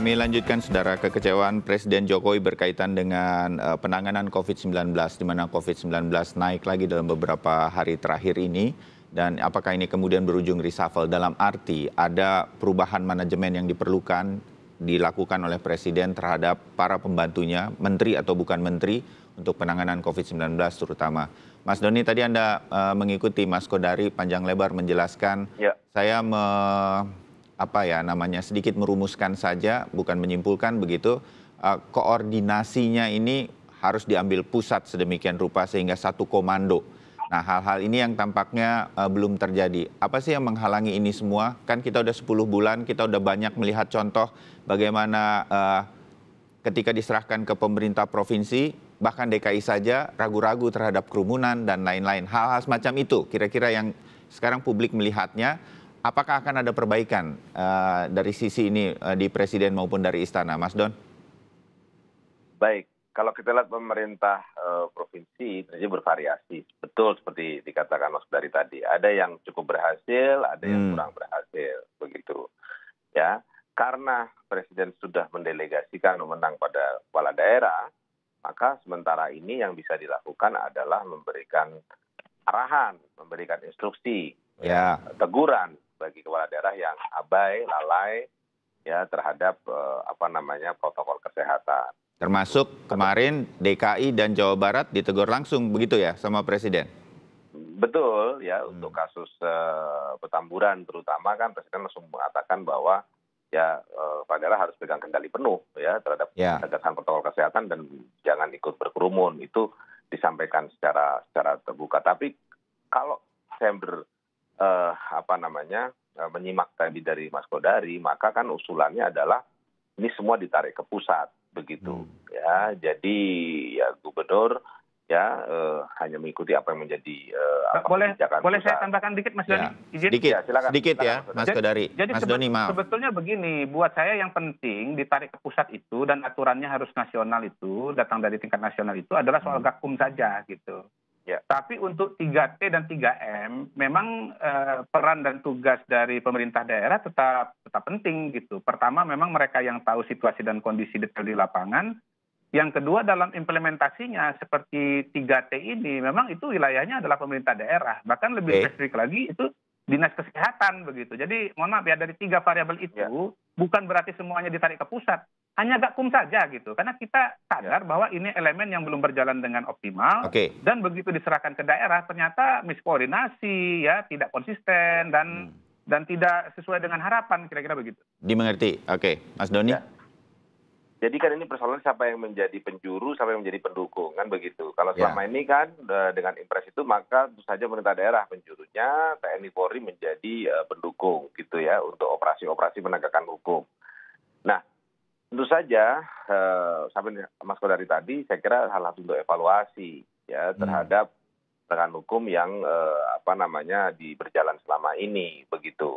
Kami lanjutkan saudara kekecewaan Presiden Jokowi berkaitan dengan uh, penanganan COVID-19 di mana COVID-19 naik lagi dalam beberapa hari terakhir ini dan apakah ini kemudian berujung reshuffle dalam arti ada perubahan manajemen yang diperlukan dilakukan oleh presiden terhadap para pembantunya menteri atau bukan menteri untuk penanganan COVID-19 terutama. Mas Doni tadi Anda uh, mengikuti Mas Kodari panjang lebar menjelaskan ya. saya me apa ya namanya sedikit merumuskan saja bukan menyimpulkan begitu eh, koordinasinya ini harus diambil pusat sedemikian rupa sehingga satu komando. Nah, hal-hal ini yang tampaknya uh, belum terjadi. Apa sih yang menghalangi ini semua? Kan kita udah 10 bulan, kita udah banyak melihat contoh bagaimana uh, ketika diserahkan ke pemerintah provinsi, bahkan DKI saja ragu-ragu terhadap kerumunan dan lain-lain. Hal-hal semacam itu kira-kira yang sekarang publik melihatnya apakah akan ada perbaikan uh, dari sisi ini uh, di presiden maupun dari istana, Mas Don? Baik, kalau kita lihat pemerintah uh, provinsi terjadi bervariasi. Betul seperti dikatakan Mas dari tadi, ada yang cukup berhasil, ada yang hmm. kurang berhasil, begitu. Ya, karena presiden sudah mendelegasikan menang pada kepala daerah, maka sementara ini yang bisa dilakukan adalah memberikan arahan, memberikan instruksi, ya. ya. teguran bagi kepala daerah yang abai, lalai ya terhadap eh, apa namanya protokol kesehatan. Termasuk kemarin DKI dan Jawa Barat ditegur langsung begitu ya sama presiden. Betul ya hmm. untuk kasus eh, petamburan terutama kan presiden langsung mengatakan bahwa ya eh, Daerah harus pegang kendali penuh ya terhadap ya. protokol kesehatan dan jangan ikut berkerumun itu disampaikan secara secara terbuka. Tapi kalau Desember eh, apa namanya eh, menyimak tadi dari Mas Kodari, maka kan usulannya adalah ini semua ditarik ke pusat begitu hmm. ya. Jadi ya gubernur ya eh, hanya mengikuti apa yang menjadi eh, apa boleh boleh saya tambahkan dikit Mas ya, Doni ya. izin dikit ya, silakan, dikit ya, silakan, ya Mas Kodari jadi, Mas Doni maaf sebetulnya begini buat saya yang penting ditarik ke pusat itu dan aturannya harus nasional itu datang dari tingkat nasional itu adalah soal hmm. gakum saja gitu Ya. tapi untuk tiga t dan tiga m memang eh, peran dan tugas dari pemerintah daerah tetap penting gitu pertama memang mereka yang tahu situasi dan kondisi detail di lapangan yang kedua dalam implementasinya seperti 3T ini memang itu wilayahnya adalah pemerintah daerah. Bahkan lebih okay. spesifik lagi itu dinas kesehatan begitu. Jadi mohon maaf ya dari tiga variabel ya. itu ya. bukan berarti semuanya ditarik ke pusat, hanya kum saja gitu. Karena kita sadar ya. bahwa ini elemen yang belum berjalan dengan optimal okay. dan begitu diserahkan ke daerah ternyata miskoordinasi ya, tidak konsisten dan hmm. dan tidak sesuai dengan harapan kira-kira begitu. Dimengerti. Oke, okay. Mas Doni. Ya. Jadi kan ini persoalan siapa yang menjadi penjuru, siapa yang menjadi pendukung, kan begitu. Kalau ya. selama yeah. ini kan e, dengan impres itu maka tentu saja pemerintah daerah penjurunya TNI Polri menjadi uh, pendukung gitu ya untuk operasi-operasi penegakan hukum. Nah, tentu saja uh, sampai Mas Kodari tadi saya kira hal-hal untuk evaluasi ya hmm. terhadap hmm. hukum yang uh, apa namanya di berjalan selama ini begitu.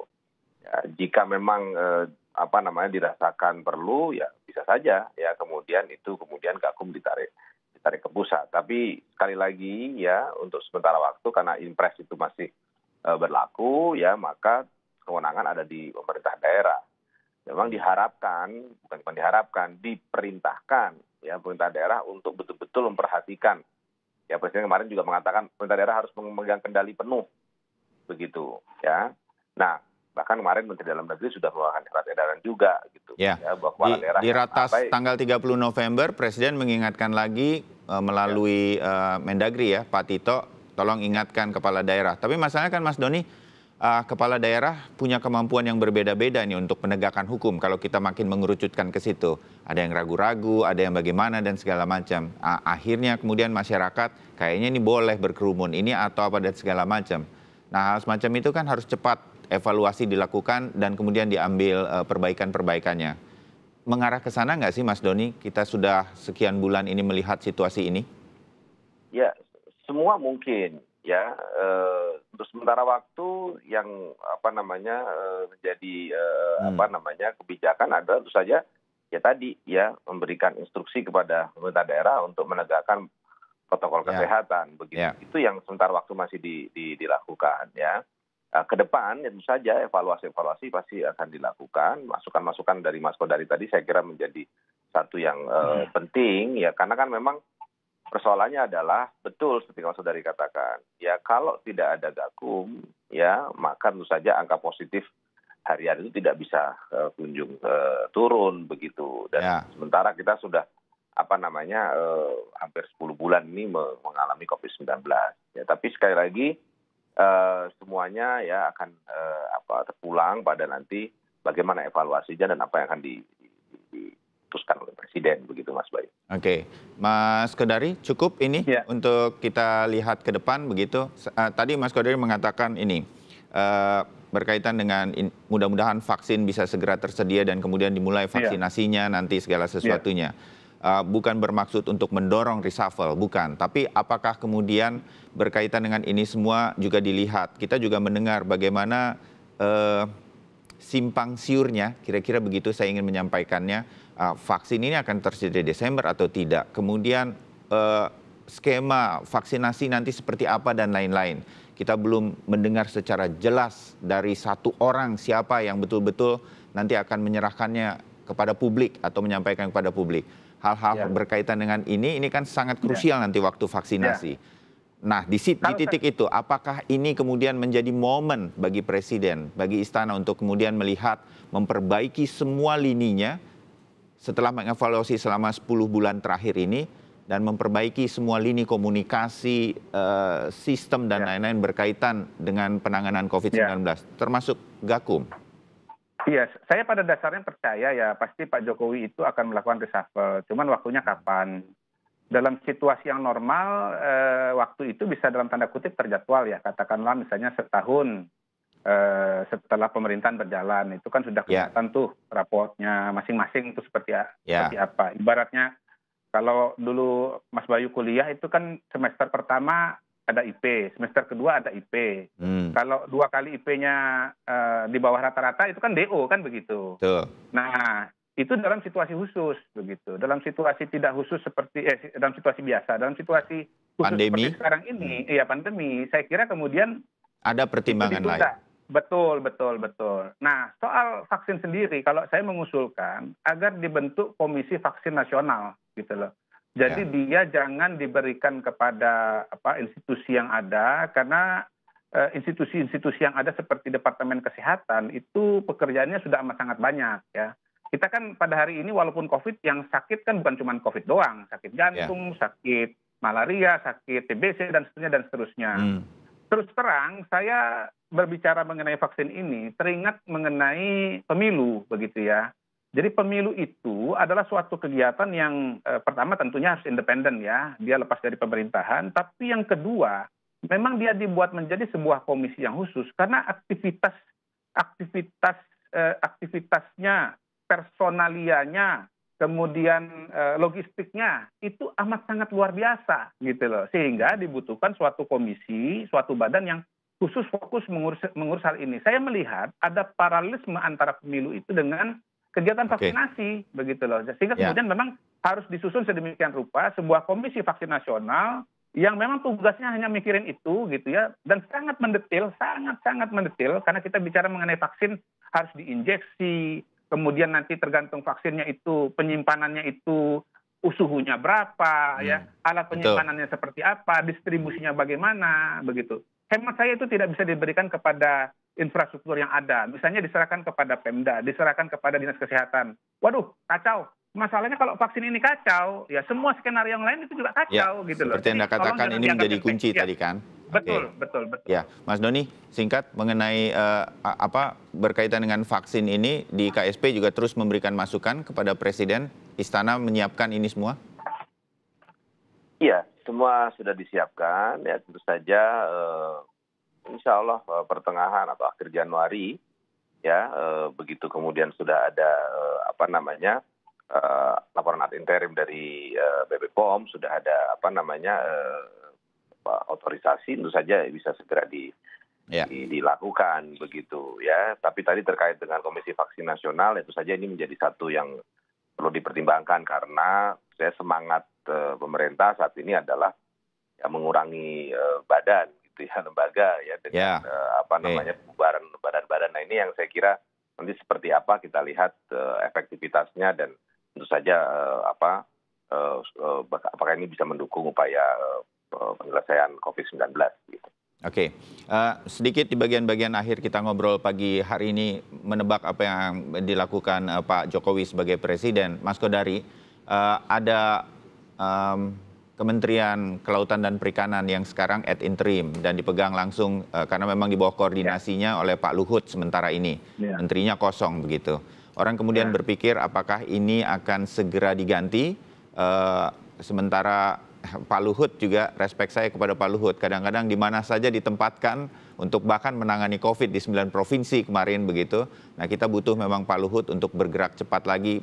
Ya, jika memang uh, apa namanya dirasakan perlu ya bisa saja ya kemudian itu kemudian Gakum ditarik ditarik ke pusat. Tapi sekali lagi ya untuk sementara waktu karena impres itu masih e, berlaku ya maka kewenangan ada di pemerintah daerah. Memang diharapkan bukan cuma diharapkan diperintahkan ya pemerintah daerah untuk betul-betul memperhatikan. Ya presiden kemarin juga mengatakan pemerintah daerah harus memegang kendali penuh begitu ya. Nah bahkan kemarin Menteri Dalam Negeri sudah mengeluarkan surat edaran juga gitu ya, ya bahwa kepala di, daerah di ratas apa, tanggal 30 November Presiden mengingatkan lagi uh, melalui ya. uh, Mendagri ya Pak Tito tolong ya. ingatkan kepala daerah tapi masalahnya kan Mas Doni uh, kepala daerah punya kemampuan yang berbeda-beda nih untuk penegakan hukum kalau kita makin mengerucutkan ke situ ada yang ragu-ragu ada yang bagaimana dan segala macam uh, akhirnya kemudian masyarakat kayaknya ini boleh berkerumun ini atau apa dan segala macam nah hal semacam itu kan harus cepat evaluasi dilakukan dan kemudian diambil uh, perbaikan-perbaikannya. Mengarah ke sana nggak sih Mas Doni? Kita sudah sekian bulan ini melihat situasi ini. Ya, semua mungkin ya. E, untuk sementara waktu yang apa namanya menjadi eh, e, hmm. apa namanya kebijakan adalah tentu saja ya tadi ya memberikan instruksi kepada pemerintah daerah untuk menegakkan protokol kesehatan ya. kesehatan begitu. ya. Itu yang sementara waktu masih di, di, dilakukan ya. Eh, ke depan tentu saja evaluasi-evaluasi pasti akan dilakukan. Masukan-masukan dari Mas Kodari tadi saya kira menjadi satu yang uh, penting ya karena kan memang persoalannya adalah betul seperti Mas Kodari katakan. Ya kalau tidak ada gakum ya maka tentu saja angka positif harian itu tidak bisa uh, kunjung uh, turun begitu dan yeah. sementara kita sudah apa namanya uh, hampir 10 bulan ini mengalami Covid-19. Ya tapi sekali lagi Eh, semuanya ya akan uh, apa terpulang pada nanti bagaimana evaluasinya dan apa yang akan diputuskan oleh presiden begitu Mas Bayu. Oke, okay. Mas Kedari, cukup ini ya. untuk kita lihat ke depan begitu. Uh, tadi Mas Kedari mengatakan ini. Uh, berkaitan dengan mudah-mudahan vaksin bisa segera tersedia dan kemudian dimulai ya. vaksinasinya ya. nanti segala sesuatunya uh, bukan bermaksud untuk mendorong reshuffle, bukan. Tapi apakah kemudian berkaitan dengan ini semua juga dilihat? Kita juga mendengar bagaimana uh, simpang siurnya, kira-kira begitu saya ingin menyampaikannya, uh, vaksin ini akan tersedia Desember atau tidak. Kemudian uh, skema vaksinasi nanti seperti apa dan lain-lain. Kita belum mendengar secara jelas dari satu orang siapa yang betul-betul nanti akan menyerahkannya kepada publik atau menyampaikan kepada publik hal-hal ya. berkaitan dengan ini, ini kan sangat ya. krusial ya. nanti waktu vaksinasi. Ya. Nah, di, di titik itu, apakah ini kemudian menjadi momen bagi Presiden, bagi Istana untuk kemudian melihat, memperbaiki semua lininya setelah mengevaluasi selama 10 bulan terakhir ini, dan memperbaiki semua lini komunikasi, eh, sistem, dan ya. lain-lain ya. berkaitan dengan penanganan COVID-19, ya. termasuk Gakum? Iya, saya pada dasarnya percaya ya pasti Pak Jokowi itu akan melakukan reshuffle. Cuman waktunya hmm. kapan? Dalam situasi yang normal, eh, waktu itu bisa dalam tanda kutip terjadwal ya. Katakanlah misalnya setahun eh, setelah pemerintahan berjalan, itu kan sudah ya. kelihatan yeah. tuh rapotnya masing-masing itu seperti, yeah. seperti apa. Ibaratnya kalau dulu Mas Bayu kuliah itu kan semester pertama ada IP, semester kedua ada IP. Hmm. Kalau dua kali IP-nya uh, eh, di bawah rata-rata itu kan DO kan begitu. Tuh. Nah, itu dalam situasi khusus begitu. Dalam situasi tidak khusus seperti eh dalam situasi biasa, dalam situasi khusus pandemi. seperti sekarang ini, hmm. iya pandemi, saya kira kemudian ada pertimbangan lain. Betul, betul, betul. Nah, soal vaksin sendiri kalau saya mengusulkan agar dibentuk komisi vaksin nasional gitu loh jadi ya. dia jangan diberikan kepada institusi yang ada karena eh, institusi-institusi yang ada seperti Departemen Kesehatan itu pekerjaannya sudah amat sangat banyak ya. Kita kan pada hari ini walaupun COVID yang sakit kan bukan cuma COVID doang, sakit jantung, ya. sakit malaria, sakit TBC dan seterusnya dan seterusnya. Hmm. Terus terang saya berbicara mengenai vaksin ini teringat mengenai pemilu begitu ya. Jadi pemilu itu adalah suatu kegiatan yang eh, pertama tentunya harus independen ya, dia lepas dari pemerintahan. Tapi yang kedua, memang dia dibuat menjadi sebuah komisi yang khusus karena aktivitas aktivitas eh, aktivitasnya, personalianya, kemudian eh, logistiknya itu amat sangat luar biasa gitu loh. Sehingga dibutuhkan suatu komisi, suatu badan yang khusus fokus mengurus mengurus hal ini. Saya melihat ada paralelisme antara pemilu itu dengan kegiatan vaksinasi okay. begitu loh. Sehingga yeah. kemudian memang harus disusun sedemikian rupa sebuah komisi vaksin nasional yang memang tugasnya hanya mikirin itu gitu ya dan sangat mendetil, sangat-sangat mendetil karena kita bicara mengenai vaksin harus diinjeksi, kemudian nanti tergantung vaksinnya itu penyimpanannya itu suhunya berapa hmm. ya, alat penyimpanannya Betul. seperti apa, distribusinya bagaimana begitu. Hemat saya itu tidak bisa diberikan kepada infrastruktur yang ada. Misalnya diserahkan kepada Pemda, diserahkan kepada Dinas Kesehatan. Waduh, kacau. Masalahnya kalau vaksin ini kacau, ya semua skenario yang lain itu juga ya, kacau ya, gitu loh. Seperti Anda katakan ini menjadi kunci ya. tadi kan. Betul, okay. betul, betul. Ya, Mas Doni, singkat mengenai uh, apa berkaitan dengan vaksin ini di KSP juga terus memberikan masukan kepada Presiden. Istana menyiapkan ini semua? Iya, semua sudah disiapkan. Ya tentu saja uh, insya Allah eh, pertengahan atau akhir Januari ya eh, begitu kemudian sudah ada eh, apa namanya laporan ad interim dari BP POM sudah ada apa namanya otorisasi tentu saja bisa segera di ya. dilakukan begitu ya. Tapi tadi terkait dengan Komisi Vaksin Nasional itu saja ini menjadi satu yang perlu dipertimbangkan karena saya semangat uh, pemerintah saat ini adalah ya, mengurangi uh, badan ya lembaga ya dengan yeah. Ya, uh, apa namanya pembubaran badan-badan. Nah ini yang saya kira nanti seperti apa kita lihat uh, efektivitasnya dan tentu saja uh, apa uh, uh, apakah ini bisa mendukung upaya uh, penyelesaian COVID-19 gitu. Oke, okay. uh, sedikit di bagian-bagian akhir kita ngobrol pagi hari ini menebak apa yang dilakukan uh, Pak Jokowi sebagai presiden. Mas Kodari, uh, ada um, Kementerian Kelautan dan Perikanan yang sekarang at interim dan dipegang langsung uh, karena memang di bawah koordinasinya ya. oleh Pak Luhut sementara ini. Ya. Menterinya kosong begitu. Orang kemudian ya. berpikir apakah ini akan segera diganti uh, sementara Pak Luhut juga respek saya kepada Pak Luhut. Kadang-kadang di mana saja ditempatkan untuk bahkan menangani COVID di sembilan provinsi kemarin begitu. Nah, kita butuh memang Pak Luhut untuk bergerak cepat lagi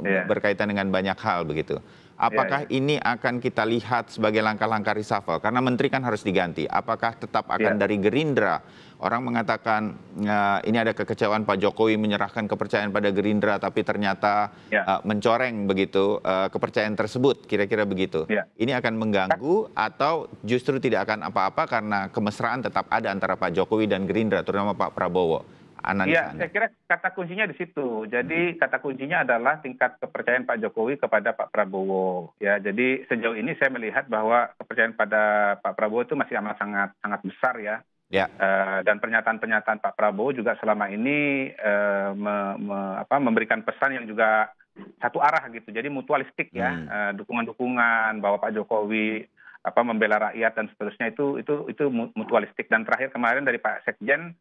yeah. berkaitan dengan banyak hal begitu. Apakah ya, ya, ini akan kita lihat sebagai langkah-langkah reshuffle? Karena menteri kan harus diganti. Apakah tetap akan ya. dari Gerindra? Orang mengatakan uh, ini ada kekecewaan Pak Jokowi menyerahkan kepercayaan pada Gerindra, tapi ternyata ya. uh, mencoreng begitu uh, kepercayaan tersebut, kira-kira begitu. Ya. Ini akan mengganggu atau justru tidak akan apa-apa karena kemesraan tetap ada antara Pak Jokowi dan Gerindra, terutama Pak Prabowo. Iya, Anand? Ya, saya kira kata kuncinya di situ. Jadi hmm. kata kuncinya adalah tingkat kepercayaan Pak Jokowi kepada Pak Prabowo. Ya, jadi sejauh ini saya melihat bahwa kepercayaan pada Pak Prabowo itu masih amat sangat sangat besar ya. Ya. Uh, dan pernyataan-pernyataan Pak Prabowo juga selama ini uh, me, me, apa, memberikan pesan yang juga satu arah gitu. Jadi mutualistik ya. hmm. ya dukungan-dukungan bahwa Pak Jokowi apa membela rakyat dan seterusnya itu itu itu mutualistik dan terakhir kemarin dari Pak Sekjen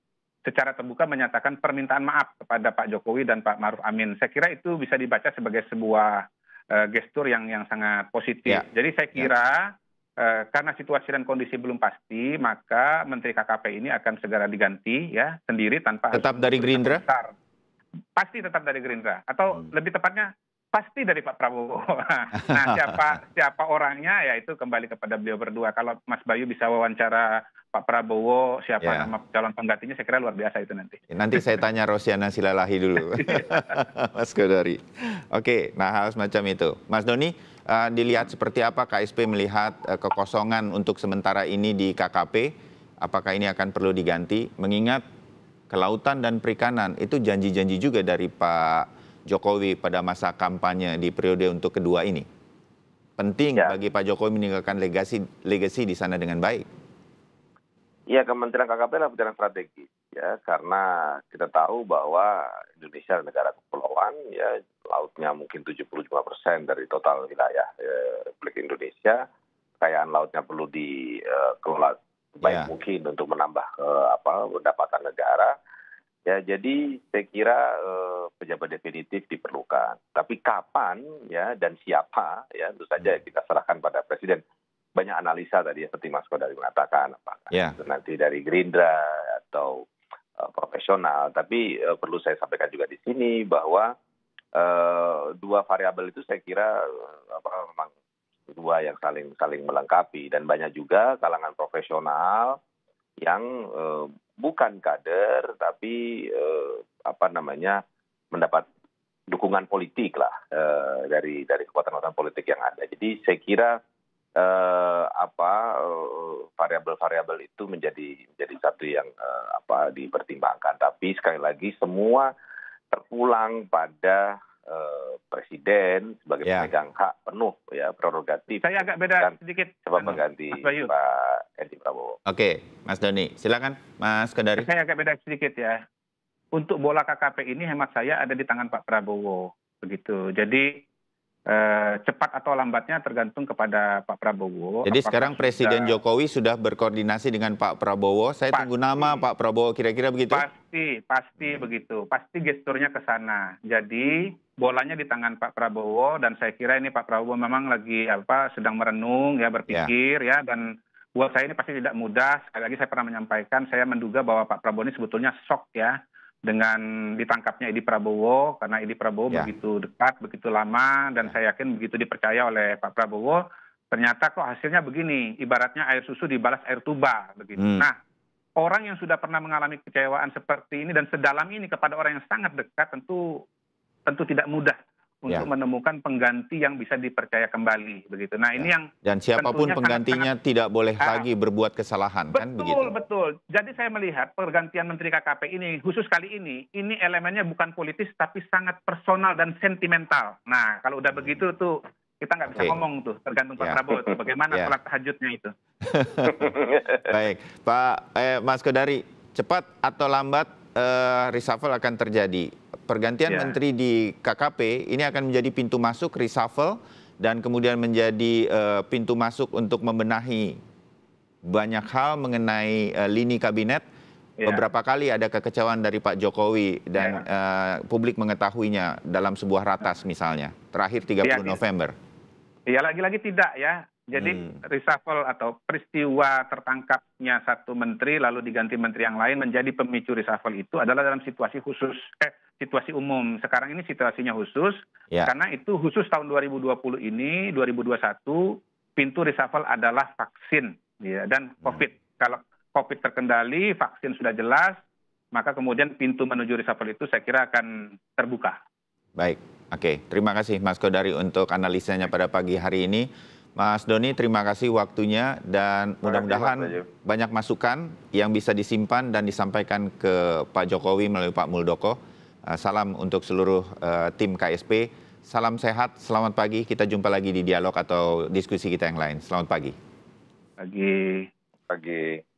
secara terbuka menyatakan permintaan maaf kepada Pak Jokowi dan Pak Maruf Amin. Saya kira itu bisa dibaca sebagai sebuah uh, gestur yang yang sangat positif. Ya. Jadi saya ya. kira ya. uh, karena situasi dan kondisi belum pasti, maka Menteri KKP ini akan segera diganti ya sendiri tanpa tetap dari Gerindra. Besar. Pasti tetap dari Gerindra atau hmm. lebih tepatnya pasti dari Pak Prabowo. nah, siapa siapa orangnya ya itu kembali kepada beliau berdua. Kalau Mas Bayu bisa wawancara Pak Prabowo, siapa yeah. nama calon penggantinya, saya kira luar biasa itu nanti. Ya, nanti saya tanya Rosiana Silalahi dulu, Mas Godari. Oke, nah hal semacam itu. Mas Doni, uh, dilihat seperti apa KSP melihat uh, kekosongan untuk sementara ini di KKP? Apakah ini akan perlu diganti? Mengingat kelautan dan perikanan itu janji-janji juga dari Pak Jokowi pada masa kampanye di periode untuk kedua ini? Penting ya. bagi Pak Jokowi meninggalkan legasi legasi di sana dengan baik. Ya, Kementerian KKP adalah kementerian strategis ya karena kita tahu bahwa Indonesia negara kepulauan ya lautnya mungkin 75% dari total wilayah eh, Republik Indonesia. Kekayaan lautnya perlu dikelola eh, baik ya. mungkin untuk menambah eh, apa pendapatan negara Ya, jadi saya kira eh, pejabat definitif diperlukan. Tapi kapan ya dan siapa ya tentu saja hmm. kita serahkan pada presiden. Banyak analisa tadi ya, seperti Mas Kodari mengatakan apakah yeah. nanti dari Gerindra atau uh, profesional. Tapi uh, perlu saya sampaikan juga di sini bahwa uh, dua variabel itu saya kira apa memang dua yang saling saling melengkapi dan banyak juga kalangan profesional yang uh, bukan kader tapi eh, apa namanya mendapat dukungan politik lah eh, dari dari kekuatan-kekuatan politik yang ada. Jadi saya kira eh, apa eh, variabel-variabel itu menjadi menjadi satu yang eh, apa dipertimbangkan. Tapi sekali lagi semua terpulang pada eh, presiden sebagai yeah. pemegang hak penuh ya prerogatif. Saya agak beda sedikit. Coba mengganti Pak Edi Prabowo. Oke, Mas Doni, silakan Mas Kedari. Saya agak beda sedikit ya. Untuk bola KKP ini hemat saya ada di tangan Pak Prabowo, begitu. Jadi eh, cepat atau lambatnya tergantung kepada Pak Prabowo. Jadi sekarang Presiden sudah... Jokowi sudah berkoordinasi dengan Pak Prabowo. Saya pasti, tunggu nama Pak Prabowo kira-kira begitu. Pasti, pasti hmm. begitu. Pasti gesturnya ke sana. Jadi bolanya di tangan Pak Prabowo dan saya kira ini Pak Prabowo memang lagi apa sedang merenung ya berpikir ya, ya dan buat saya ini pasti tidak mudah. Sekali lagi saya pernah menyampaikan, saya menduga bahwa Pak Prabowo ini sebetulnya shock ya dengan ditangkapnya Edi Prabowo karena Edi Prabowo ya. begitu dekat, begitu lama dan ya. saya yakin begitu dipercaya oleh Pak Prabowo, ternyata kok hasilnya begini, ibaratnya air susu dibalas air tuba begitu. Hmm. Nah, orang yang sudah pernah mengalami kecewaan seperti ini dan sedalam ini kepada orang yang sangat dekat tentu tentu tidak mudah untuk ya. menemukan pengganti yang bisa dipercaya kembali begitu. Nah, ini ya. yang dan siapapun penggantinya sangat, tidak boleh ah, lagi berbuat kesalahan kan betul, kan begitu. Betul, betul. Jadi saya melihat pergantian menteri KKP ini khusus kali ini ini elemennya bukan politis tapi sangat personal dan sentimental. Nah, kalau udah begitu hmm. tuh kita nggak bisa okay. ngomong tuh tergantung Pak ya. Prabowo tuh, bagaimana ya. sholat tahajudnya itu. Baik, Pak eh, Mas Kedari, cepat atau lambat eh, reshuffle akan terjadi pergantian yeah. menteri di KKP ini akan menjadi pintu masuk reshuffle dan kemudian menjadi uh, pintu masuk untuk membenahi banyak hal mengenai uh, lini kabinet. Yeah. Beberapa kali ada kekecewaan dari Pak Jokowi dan yeah. Ya. uh, publik mengetahuinya dalam sebuah ratas misalnya, terakhir 30 yeah, ya. November. Ya lagi-lagi tidak ya. Jadi hmm. reshuffle atau peristiwa tertangkapnya satu menteri lalu diganti menteri yang lain menjadi pemicu reshuffle itu adalah dalam situasi khusus eh situasi umum. Sekarang ini situasinya khusus ya. karena itu khusus tahun 2020 ini 2021 pintu reshuffle adalah vaksin ya dan hmm. Covid. Hmm. Kalau Covid terkendali, vaksin sudah jelas, maka kemudian pintu menuju reshuffle itu saya kira akan terbuka. Baik. Oke, okay. terima kasih Mas Kodari untuk analisanya pada pagi hari ini. Mas Doni, terima kasih waktunya dan mudah-mudahan banyak masukan yang bisa disimpan dan disampaikan ke Pak Jokowi melalui Pak Muldoko. Eh, salam untuk seluruh eh, tim KSP. Salam sehat, selamat pagi. Kita jumpa lagi di dialog atau diskusi kita yang lain. Selamat pagi. Pagi. Pagi.